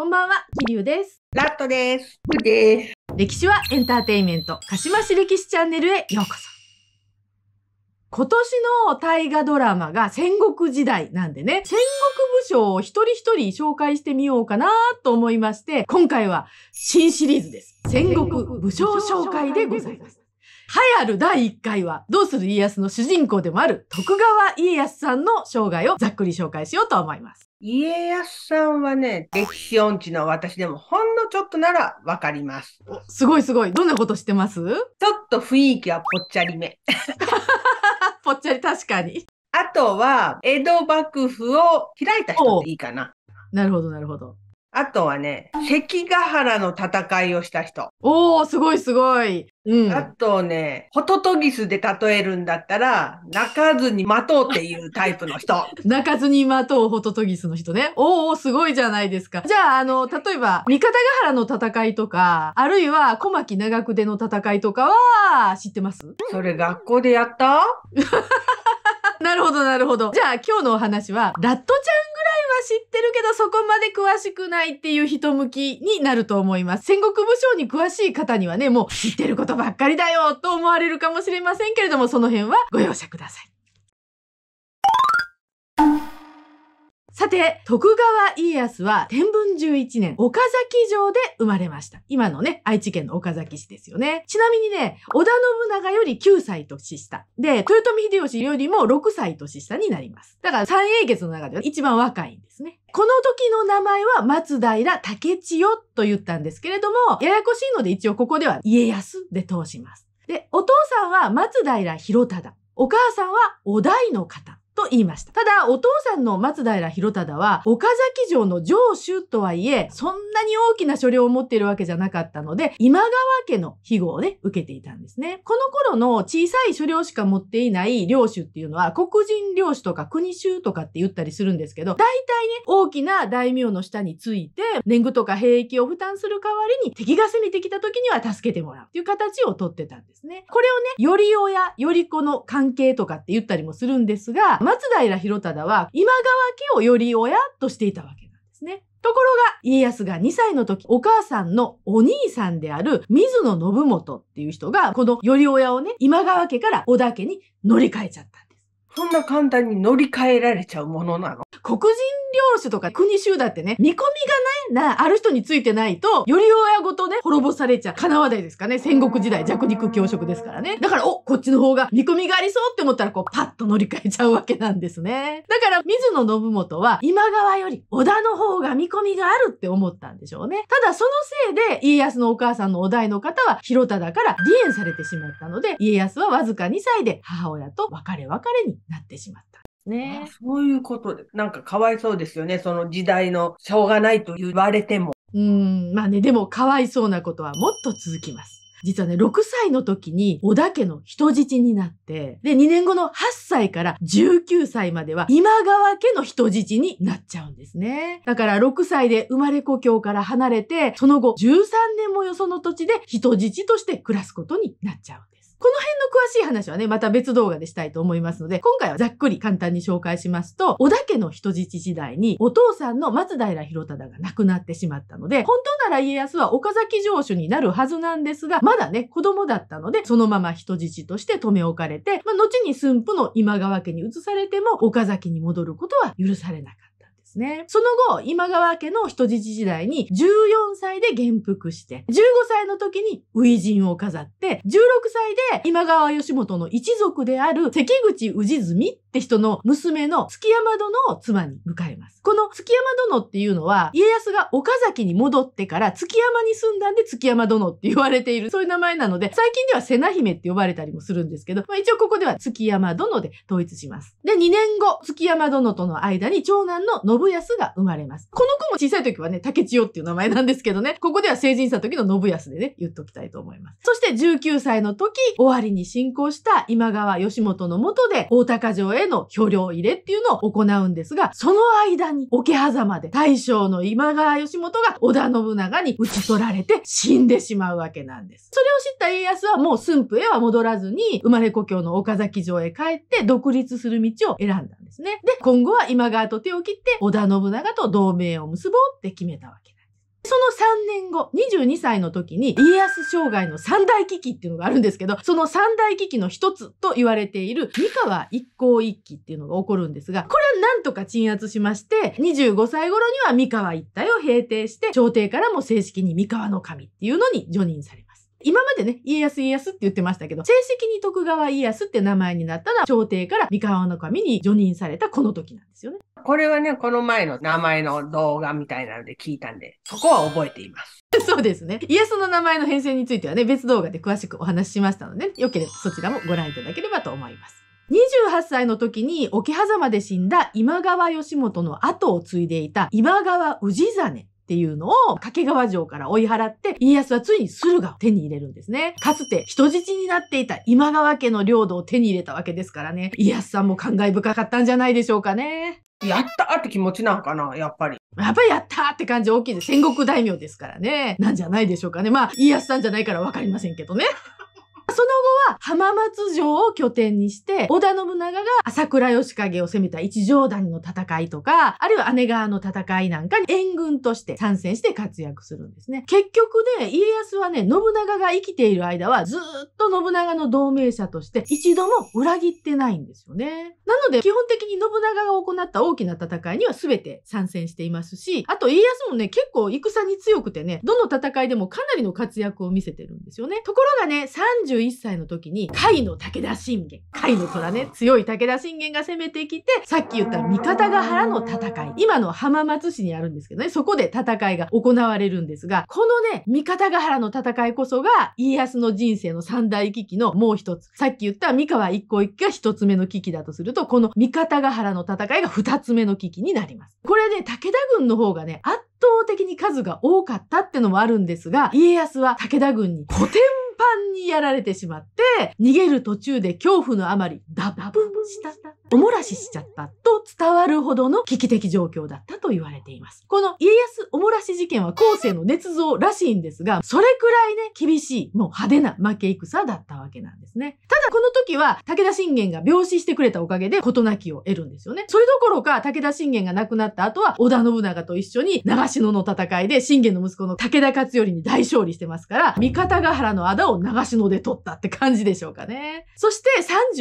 こんばんは、キリュウです。ラットです。ウです。歴史はエンターテインメント、かしまし歴史チャンネルへようこそ。今年の大河ドラマが戦国時代なんでね、戦国武将を一人一人紹介してみようかなと思いまして、今回は新シリーズです。戦国武将紹介でございます。流行る第1回は、どうする家康の主人公でもある徳川家康さんの生涯をざっくり紹介しようと思います。家康さんはね、歴史音痴の私でもほんのちょっとならわかります。すごいすごい。どんなことしてますちょっと雰囲気はぽっちゃりめ。ぽっちゃり確かに。あとは、江戸幕府を開いた人でいいかな。なるほど、なるほど。あとはね、関ヶ原の戦いをした人。おー、すごいすごい。うん。あとね、ホトトギスで例えるんだったら、泣かずに待とうっていうタイプの人。泣かずに待とうホトトギスの人ね。おー、すごいじゃないですか。じゃあ、あの、例えば、三方ヶ原の戦いとか、あるいは小牧長久手の戦いとかは、知ってますそれ学校でやった なるほど、なるほど。じゃあ、今日のお話は、ラットちゃんは知ってるけどそこまで詳しくないっていう人向きになると思います。戦国武将に詳しい方にはね、もう知ってることばっかりだよと思われるかもしれませんけれども、その辺はご容赦ください。さて、徳川家康は天文11年、岡崎城で生まれました。今のね、愛知県の岡崎市ですよね。ちなみにね、織田信長より9歳年下。で、豊臣秀吉よりも6歳年下になります。だから三英傑の中では一番若いんですね。この時の名前は松平竹千代と言ったんですけれども、ややこしいので一応ここでは家康で通します。で、お父さんは松平広忠。お母さんはお代の方。と言いました。ただ、お父さんの松平広忠は、岡崎城の城主とはいえ、そんなに大きな所領を持っているわけじゃなかったので、今川家の庇護をね、受けていたんですね。この頃の小さい所領しか持っていない領主っていうのは、黒人領主とか国主とかって言ったりするんですけど、大体ね、大きな大名の下について、年貢とか兵役を負担する代わりに、敵が攻めてきた時には助けてもらうっていう形をとってたんですね。これをね、より親、より子の関係とかって言ったりもするんですが、松平広忠は今川家をより親としていたわけなんですね。ところが、家康が2歳の時、お母さんのお兄さんである水野信元っていう人が、このより親をね、今川家から織田家に乗り換えちゃったんです。そんな簡単に乗り換えられちゃうものなの黒人領主とか国衆だってね、見込みがないな、ある人についてないと、より親ごとね、滅ぼされちゃ、叶わないですかね。戦国時代、弱肉強食ですからね。だから、お、こっちの方が見込みがありそうって思ったら、こう、パッと乗り換えちゃうわけなんですね。だから、水野信元は、今川より織田の方が見込みがあるって思ったんでしょうね。ただ、そのせいで、家康のお母さんのお代の方は、広田だから離縁されてしまったので、家康はわずか2歳で母親と別れ別れになってしまった。ね。そういうことで。なんかかわいそうですよね。その時代のしょうがないと言われても。うん。まあね、でもかわいそうなことはもっと続きます。実はね、6歳の時に織田家の人質になって、で、2年後の8歳から19歳までは今川家の人質になっちゃうんですね。だから6歳で生まれ故郷から離れて、その後13年もよその土地で人質として暮らすことになっちゃうんです。この辺の詳しい話はね、また別動画でしたいと思いますので、今回はざっくり簡単に紹介しますと、織田家の人質時代にお父さんの松平広忠が亡くなってしまったので、本当なら家康は岡崎城主になるはずなんですが、まだね、子供だったので、そのまま人質として留め置かれて、まあ、後に駿府の今川家に移されても、岡崎に戻ることは許されなかった。ですね。その後、今川家の人質時代に14歳で元服して、15歳の時に初陣を飾って、16歳で今川義元の一族である関口氏純って人の娘の月山殿を妻に迎えます。この月山殿っていうのは、家康が岡崎に戻ってから月山に住んだんで月山殿って言われている、そういう名前なので、最近では瀬名姫って呼ばれたりもするんですけど、まあ、一応ここでは月山殿で統一します。で、2年後、月山殿との間に長男の信康が生まれます。この子も小さい時はね、竹千代っていう名前なんですけどね、ここでは成人した時の信康でね、言っときたいと思います。そして19歳の時、終わりに進行した今川義元の下で、大高城への表量入れっていうのを行うんですが、その間に桶狭間で大将の今川義元が織田信長に討ち取られて死んでしまうわけなんです。それを知った家康はもう駿府へは戻らずに、生まれ故郷の岡崎城へ帰って独立する道を選んだんですね。で、今後は今川と手を切って織田信長と同盟を結ぼうって決めたわけその3年後、22歳の時に家康生涯の三大危機っていうのがあるんですけど、その三大危機の一つと言われている三河一向一揆っていうのが起こるんですが、これはなんとか鎮圧しまして、25歳頃には三河一帯を平定して、朝廷からも正式に三河の神っていうのに除任されます。今までね、家康家康って言ってましたけど、正式に徳川家康って名前になったら、朝廷から三河の神に除任されたこの時なんですよね。これはね、この前の名前の動画みたいなので聞いたんで、そこは覚えています。そうですね。家康の名前の編成についてはね、別動画で詳しくお話ししましたので、ね、よければそちらもご覧いただければと思います。28歳の時に桶狭間で死んだ今川義元の後を継いでいた今川氏真っていうのを掛川城から追い払って、家康はついに駿河を手に入れるんですね。かつて人質になっていた今川家の領土を手に入れたわけですからね。家康さんも感慨深かったんじゃないでしょうかね。やったーって気持ちなんかな、やっぱり。やっぱりやったーって感じ大きいです。戦国大名ですからね。なんじゃないでしょうかね。まあ、家康さんじゃないからわかりませんけどね。その後は浜松城を拠点にして、織田信長が朝倉義景を攻めた一条谷の戦いとか、あるいは姉川の戦いなんかに援軍として参戦して活躍するんですね。結局ね、家康はね、信長が生きている間はずっと信長の同盟者として一度も裏切ってないんですよね。なので、基本的に信長が行った大きな戦いには全て参戦していますし、あと家康もね、結構戦に強くてね、どの戦いでもかなりの活躍を見せてるんですよね。ところがね、21歳の時に、甲斐の武田信玄。甲斐の虎ね、強い武田信玄が攻めてきて、さっき言った三方ヶ原の戦い。今の浜松市にあるんですけどね、そこで戦いが行われるんですが、このね、三方ヶ原の戦いこそが、家康の人生の三大危機のもう一つ。さっき言った三河一向一揆が一つ目の危機だとすると、この三方ヶ原の戦いが二つ目の危機になります。これね、武田軍の方がね、圧倒的に数が多かったってのもあるんですが、家康は武田軍に古典パンにやられてしまっ逃げる途中で恐怖のあまり、ダブした、おもらししちゃったと伝わるほどの危機的状況だったと言われています。この家康おもらし事件は後世の捏造らしいんですが、それくらいね、厳しい、もう派手な負け戦だったわけなんですね。ただこの時は、武田信玄が病死してくれたおかげで事なきを得るんですよね。それどころか、武田信玄が亡くなった後は、織田信長と一緒に長篠の戦いで信玄の息子の武田勝頼に大勝利してますから、三方ヶ原の仇を長篠で取ったって感じででしょうかね。そして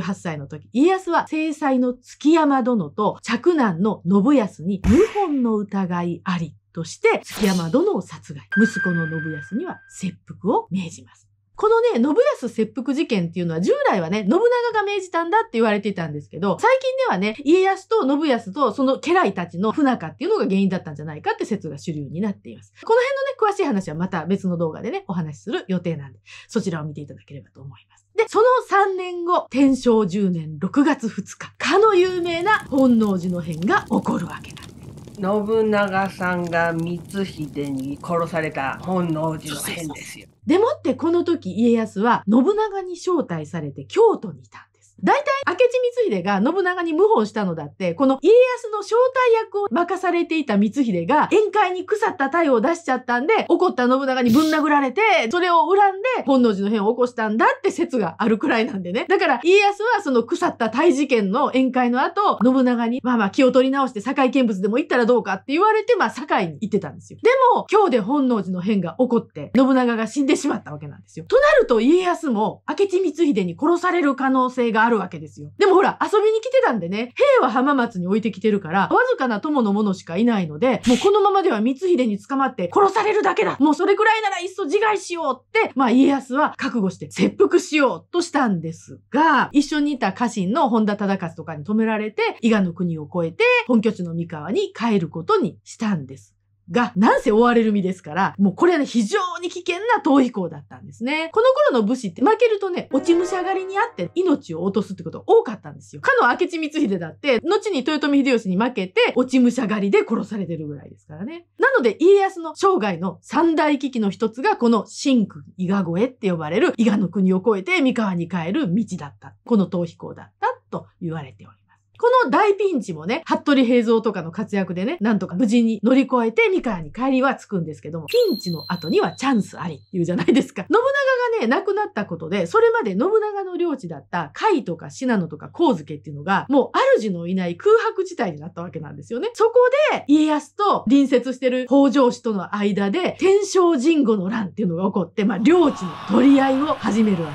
38歳の時、家康は正妻の築山殿と嫡男の信康に謀反の疑いありとして、築山殿を殺害。息子の信康には切腹を命じます。このね、信康切腹事件っていうのは従来はね、信長が命じたんだって言われていたんですけど、最近ではね、家康と信康とその家来たちの不仲っていうのが原因だったんじゃないかって説が主流になっています。この辺のね、詳しい話はまた別の動画でね、お話しする予定なんで、そちらを見ていただければと思います。で、その3年後、天正10年6月2日、かの有名な本能寺の変が起こるわけなんです。信長さんが光秀に殺された本能寺の変ですよ。でもってこの時家康は信長に招待されて京都にいた。大体、明智光秀が信長に謀反したのだって、この家康の招待役を任されていた光秀が、宴会に腐った鯛を出しちゃったんで、怒った信長にぶん殴られて、それを恨んで、本能寺の変を起こしたんだって説があるくらいなんでね。だから、家康はその腐った体事件の宴会の後、信長に、まあまあ気を取り直して堺見物でも行ったらどうかって言われて、まあ堺に行ってたんですよ。でも、今日で本能寺の変が起こって、信長が死んでしまったわけなんですよ。となると、家康も明智光秀に殺される可能性があるわけですよ。でもほら、遊びに来てたんでね、兵は浜松に置いてきてるから、わずかな友の者しかいないので、もうこのままでは光秀に捕まって殺されるだけだもうそれくらいならいっそ自害しようって、まあ家康は覚悟して切腹しようとしたんですが、一緒にいた家臣の本田忠勝とかに止められて、伊賀の国を越えて、本拠地の三河に帰ることにしたんです。が、なんせ追われる身ですから、もうこれはね、非常に危険な逃避行だったんですね。この頃の武士って負けるとね、落ち武者狩りにあって命を落とすってこと多かったんですよ。かの明智光秀だって、後に豊臣秀吉に負けて、落ち武者狩りで殺されてるぐらいですからね。なので、家康の生涯の三大危機の一つが、この神君伊賀越えって呼ばれる伊賀の国を越えて三河に帰る道だった。この逃避行だったと言われております。この大ピンチもね、服部平蔵とかの活躍でね、なんとか無事に乗り越えて、三河に帰りはつくんですけども、ピンチの後にはチャンスありっていうじゃないですか。信長がね、亡くなったことで、それまで信長の領地だった甲斐とか信濃とか光介っていうのが、もう主のいない空白地帯になったわけなんですよね。そこで、家康と隣接してる北条氏との間で、天正神護の乱っていうのが起こって、まあ、領地の取り合いを始めるわ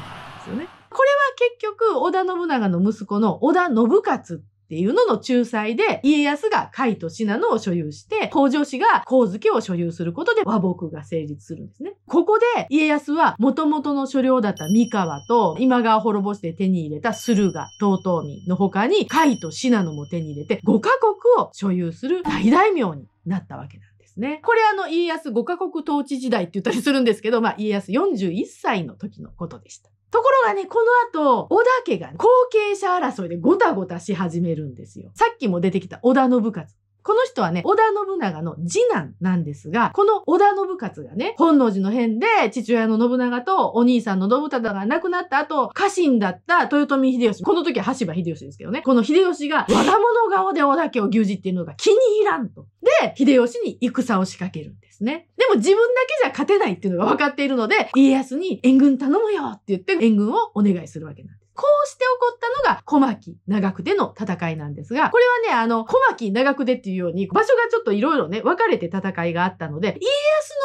けなんですよね。これは結局、織田信長の息子の織田信勝っていうのの仲裁で、家康が甲斐と信濃を所有して、北条氏が甲月を所有することで和睦が成立するんですね。ここで家康は元々の所領だった三河と今川滅ぼして手に入れた駿河、東東の他に甲斐と信濃も手に入れて5カ国を所有する大大名になったわけなんです。ね。これあの家康5カ国統治時代って言ったりするんですけど、まあ家康41歳の時のことでした。ところがね、この後、織田家が後継者争いでごたごたし始めるんですよ。さっきも出てきた織田信勝。この人はね、織田信長の次男なんですが、この織田信勝がね、本能寺の変で父親の信長とお兄さんの信忠が亡くなった後、家臣だった豊臣秀吉、この時は羽柴秀吉ですけどね、この秀吉が我が物顔で織田家を牛耳っていうのが気に入らんと。で、秀吉に戦を仕掛けるんですね。でも自分だけじゃ勝てないっていうのが分かっているので、家康に援軍頼むよって言って援軍をお願いするわけなんです。こうして起こったのが小牧長久手の戦いなんですが、これはね、あの、小牧長久手っていうように、場所がちょっといろいろね、分かれて戦いがあったので、家康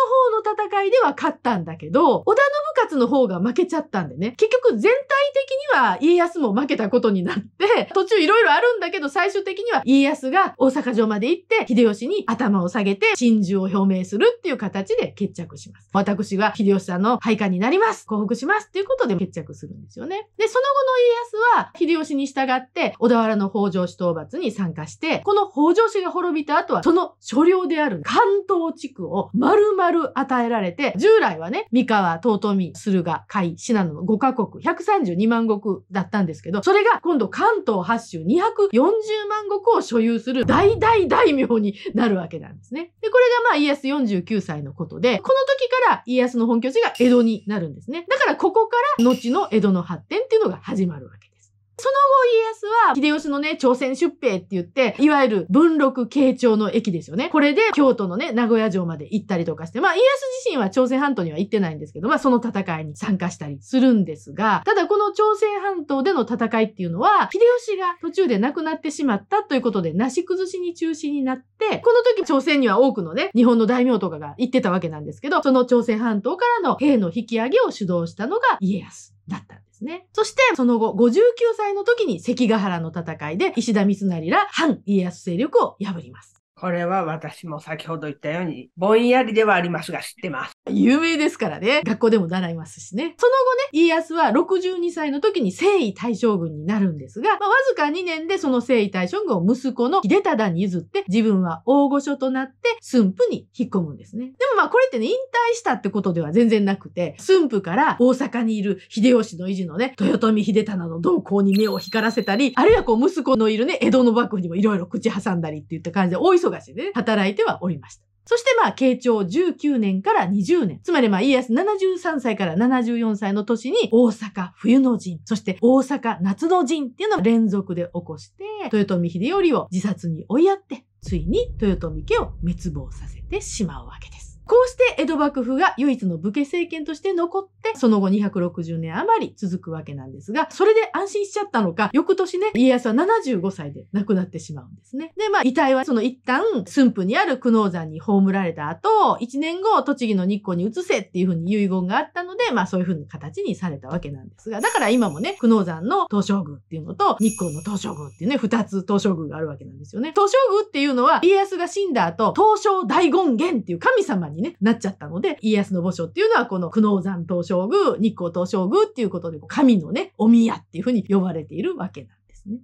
の方の戦いでは勝ったんだけど、織田信勝の方が負けちゃったんでね、結局全体的には家康も負けたことになって、途中いろいろあるんだけど、最終的には家康が大阪城まで行って、秀吉に頭を下げて真珠を表明するっていう形で決着します。私は秀吉さんの配下になります。降伏します。っていうことで決着するんですよね。で、その後の家康は秀吉に従って小田原の北条氏討伐に参加して、この北条氏が滅びた後はその所領である関東地区を丸々与えられて、従来はね、三河、遠富、駿河、甲斐、信濃の5カ国、132万石だったんですけど、それが今度関東8州240万石を所有する大大大名になるわけなんですね。で、これがまあ家康49歳のことで、この時から家康の本拠地が江戸になるんですね。だからここから後の江戸の発展っていうのが始まるわけです。その後家康は秀吉のね、朝鮮出兵って言って、いわゆる文禄慶長の駅ですよね。これで京都のね、名古屋城まで行ったりとかして、まあ家康自身は朝鮮半島には行ってないんですけど、まあその戦いに参加したりするんですが、ただこの朝鮮半島での戦いっていうのは、秀吉が途中で亡くなってしまったということで、なし崩しに中止になって、この時朝鮮には多くのね、日本の大名とかが行ってたわけなんですけど、その朝鮮半島からの兵の引き上げを主導したのが家康だったんです。ですね。そして、その後、59歳の時に関ヶ原の戦いで石田三成ら反家康勢力を破ります。これは私も先ほど言ったように、ぼんやりではありますが知ってます。有名ですからね。学校でも習いますしね。その後ね、家康は62歳の時に征夷大将軍になるんですが、まあ、わずか2年でその征夷大将軍を息子の秀忠に譲って、自分は大御所となって駿府に引っ込むんですね。でもまあこれってね、引退したってことでは全然なくて、駿府から大阪にいる秀吉の維持のね、豊臣秀忠の動向に目を光らせたり、あるいはこう息子のいるね、江戸の幕府にもいろいろ口挟んだりっていった感じで、大忙しいで、ね、働いてはおりました。そしてまあ、慶長19年から20年。つまりまあ、家康73歳から74歳の年に、大阪冬の陣、そして大阪夏の陣っていうのを連続で起こして、豊臣秀頼を自殺に追いやって、ついに豊臣家を滅亡させてしまうわけです。こうして江戸幕府が唯一の武家政権として残って、その後260年余り続くわけなんですが、それで安心しちゃったのか、翌年ね、家康は75歳で亡くなってしまうんですね。で、まあ、遺体はその一旦、駿府にある久能山に葬られた後、1年後、栃木の日光に移せっていうふうに遺言があったので、まあそういうふうに形にされたわけなんですが、だから今もね、久能山の東照宮っていうのと、日光の東照宮っていうね、二つ東照宮があるわけなんですよね。東照宮っていうのは、家康が死んだ後、東照大権現っていう神様にに、ね、なっちゃったので、家康の墓所っていうのはこの久能山東照宮、日光東照宮っていうことで、神のね、お宮っていうふうに呼ばれているわけなんですね。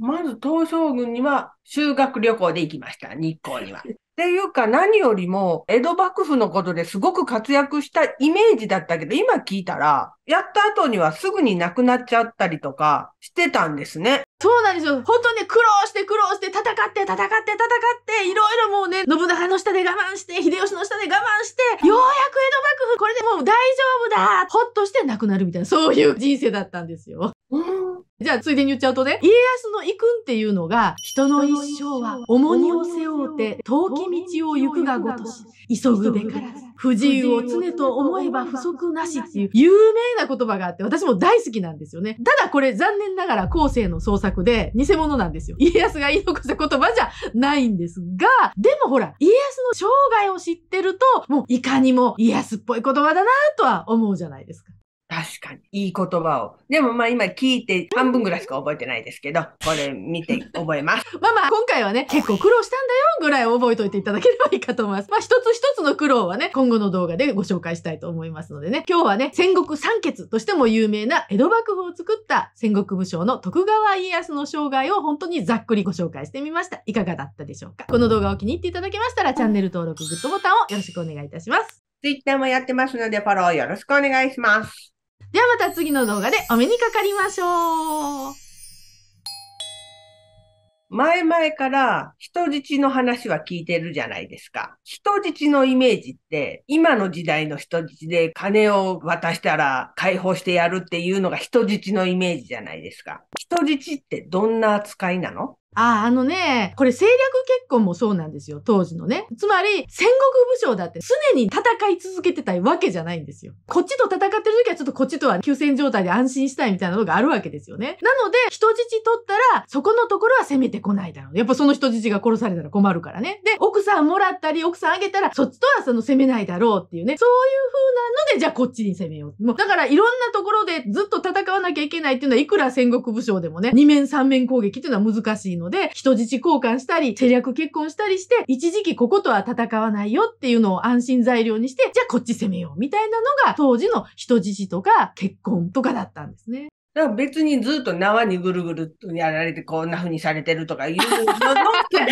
まず東照宮には修学旅行で行きました、日光には。っていうか何よりも、江戸幕府のことですごく活躍したイメージだったけど、今聞いたら、やった後にはすぐに亡くなっちゃったりとかしてたんですね。そうなんですよ。本当に苦労して苦労して戦って戦って戦っていろいろもうね、信長の下で我慢して、秀吉の下で我慢して、ようやく江戸幕府これでもう大丈夫だほっとして亡くなるみたいな、そういう人生だったんですよ。じゃあ、ついでに言っちゃうとね、家康の行くんっていうのが、人の一生は重荷を背負うて、遠き道を行くがごとし、急ぐべからず。不自由を常と思えば不足なしっていう有名な言葉があって、私も大好きなんですよね。ただこれ残念ながら後世の創作で偽物なんですよ。家康が言い残した言葉じゃないんですが、でもほら、家康の生涯を知ってると、もういかにも家康っぽい言葉だなとは思うじゃないですか。確かに。いい言葉を。でもまあ今聞いて半分ぐらいしか覚えてないですけど、これ見て覚えます。まあまあ今回はね、結構苦労したんだよぐらい覚えといていただければいいかと思います。まあ一つ一つの苦労はね、今後の動画でご紹介したいと思いますのでね、今日はね、戦国三傑としても有名な江戸幕府を作った戦国武将の徳川家康の生涯を本当にざっくりご紹介してみました。いかがだったでしょうかこの動画を気に入っていただけましたら、チャンネル登録、グッドボタンをよろしくお願いいたします。Twitter もやってますので、フォローよろしくお願いします。ではまた次の動画でお目にかかりましょう。前々から人質の話は聞いてるじゃないですか。人質のイメージって、今の時代の人質で金を渡したら解放してやるっていうのが人質のイメージじゃないですか。人質ってどんな扱いなのあ、ああのね、これ政略結婚もそうなんですよ、当時のね。つまり、戦国武将だって常に戦い続けてたわけじゃないんですよ。こっちと戦ってる時はちょっとこっちとは休戦状態で安心したいみたいなのがあるわけですよね。なので、人質取ったら、そこのところは攻めてこないだろう。やっぱその人質が殺されたら困るからね。で、奥さんもらったり、奥さんあげたら、そっちとはその攻めないだろうっていうね。そういう風なので、じゃあこっちに攻めよう。もう、だからいろんなところでずっと戦わなきゃいけないっていうのは、いくら戦国武将でもね、二面三面攻撃っていうのは難しいので、人質交換したり、戦略結婚したりして、一時期こことは戦わないよっていうのを安心材料にして、じゃあこっち攻めようみたいなのが当時の人質とか結婚とかだったんですね。だから別にずっと縄にぐるぐるやられてこんな風にされてるとかいうのって、う。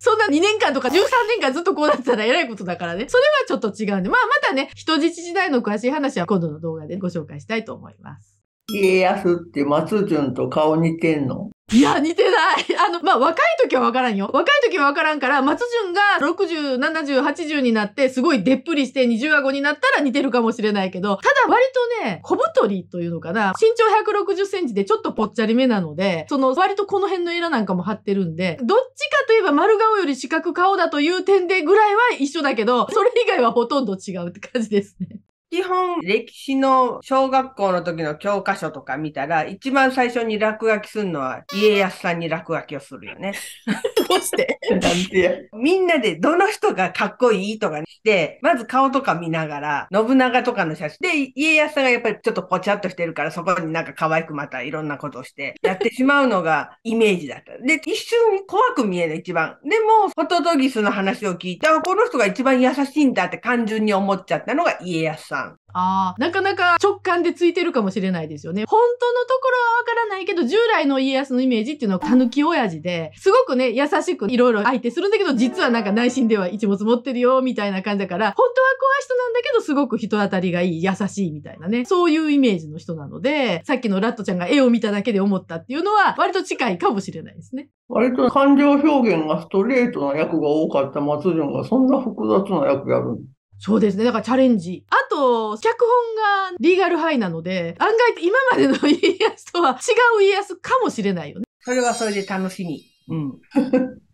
そんな2年間とか13年間ずっとこうなったらえらいことだからね。それはちょっと違うんで。まあまたね、人質時代の詳しい話は今度の動画でご紹介したいと思います。家康って松潤と顔似てんのいや、似てない。あの、まあ、若い時は分からんよ。若い時は分からんから、松潤が60、70、80になって、すごいでっぷりして20顎になったら似てるかもしれないけど、ただ割とね、小太りというのかな、身長160センチでちょっとぽっちゃりめなので、その割とこの辺のエラなんかも張ってるんで、どっちかといえば丸顔より四角顔だという点でぐらいは一緒だけど、それ以外はほとんど違うって感じですね。基本、歴史の小学校の時の教科書とか見たら、一番最初に落書きするのは、家康さんに落書きをするよね。どうして なんてみんなでどの人がかっこいいとかにして、まず顔とか見ながら、信長とかの写真で、家康さんがやっぱりちょっとぽちゃっとしてるから、そこになんか可愛くまたいろんなことをして、やってしまうのがイメージだった。で、一瞬怖く見える、一番。でも、フォトトギスの話を聞いて、この人が一番優しいんだって単純に思っちゃったのが家康さん。さん。ああ、なかなか直感でついてるかもしれないですよね。本当のところはわからないけど、従来の家康のイメージっていうのは狸親父で、すごくね、優しくいろいろ相手するんだけど、実はなんか内心では一物持ってるよ、みたいな感じだから、本当は怖い人なんだけど、すごく人当たりがいい、優しいみたいなね。そういうイメージの人なので、さっきのラットちゃんが絵を見ただけで思ったっていうのは、割と近いかもしれないですね。割と感情表現がストレートな役が多かった松潤が、そんな複雑な役やるんですそうですね。だからチャレンジ。あと、脚本がリーガルハイなので、案外今までの家康とは違う家康かもしれないよね。それはそれで楽しみ。うん。